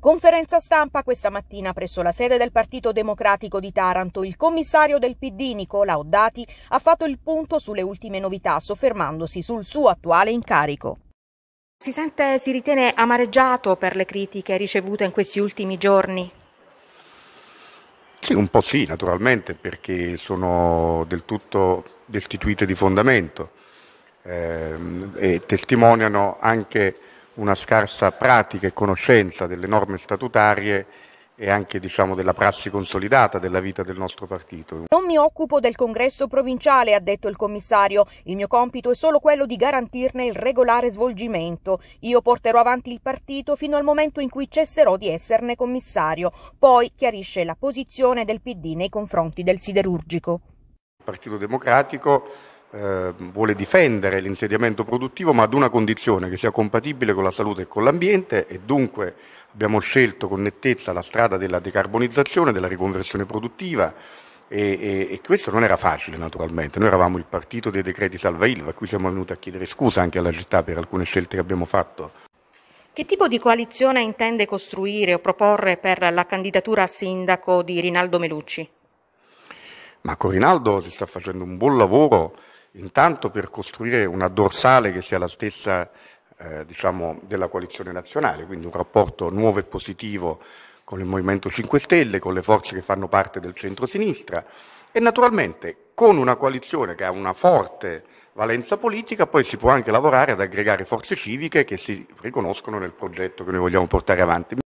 Conferenza stampa questa mattina presso la sede del Partito Democratico di Taranto, il commissario del PD Nicola Oddati ha fatto il punto sulle ultime novità, soffermandosi sul suo attuale incarico. Si sente, si ritiene amareggiato per le critiche ricevute in questi ultimi giorni? Sì, un po' sì, naturalmente, perché sono del tutto destituite di fondamento eh, e testimoniano anche una scarsa pratica e conoscenza delle norme statutarie e anche diciamo, della prassi consolidata della vita del nostro partito. Non mi occupo del congresso provinciale, ha detto il commissario. Il mio compito è solo quello di garantirne il regolare svolgimento. Io porterò avanti il partito fino al momento in cui cesserò di esserne commissario. Poi chiarisce la posizione del PD nei confronti del siderurgico. Il Partito Democratico eh, vuole difendere l'insediamento produttivo ma ad una condizione che sia compatibile con la salute e con l'ambiente e dunque abbiamo scelto con nettezza la strada della decarbonizzazione, della riconversione produttiva e, e, e questo non era facile naturalmente, noi eravamo il partito dei decreti salva Ilva, qui siamo venuti a chiedere scusa anche alla città per alcune scelte che abbiamo fatto. Che tipo di coalizione intende costruire o proporre per la candidatura a sindaco di Rinaldo Melucci? Ma con Rinaldo si sta facendo un buon lavoro intanto per costruire una dorsale che sia la stessa eh, diciamo, della coalizione nazionale, quindi un rapporto nuovo e positivo con il Movimento 5 Stelle, con le forze che fanno parte del centro-sinistra e naturalmente con una coalizione che ha una forte valenza politica, poi si può anche lavorare ad aggregare forze civiche che si riconoscono nel progetto che noi vogliamo portare avanti.